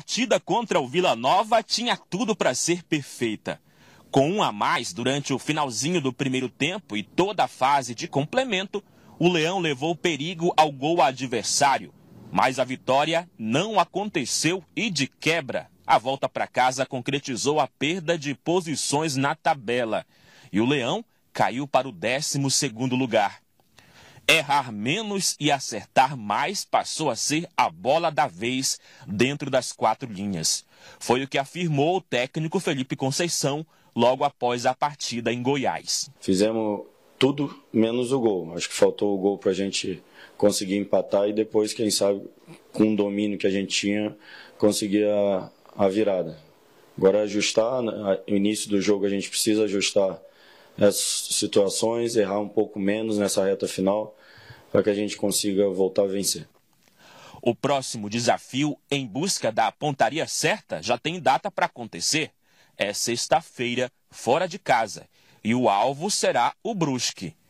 partida contra o Vila Nova tinha tudo para ser perfeita. Com um a mais durante o finalzinho do primeiro tempo e toda a fase de complemento, o Leão levou perigo ao gol adversário. Mas a vitória não aconteceu e, de quebra, a volta para casa concretizou a perda de posições na tabela. E o Leão caiu para o 12 lugar. Errar menos e acertar mais passou a ser a bola da vez dentro das quatro linhas. Foi o que afirmou o técnico Felipe Conceição logo após a partida em Goiás. Fizemos tudo menos o gol. Acho que faltou o gol para a gente conseguir empatar e depois, quem sabe, com o domínio que a gente tinha, conseguir a, a virada. Agora ajustar, no né, início do jogo a gente precisa ajustar nessas situações, errar um pouco menos nessa reta final, para que a gente consiga voltar a vencer. O próximo desafio em busca da pontaria certa já tem data para acontecer. É sexta-feira, fora de casa. E o alvo será o Brusque.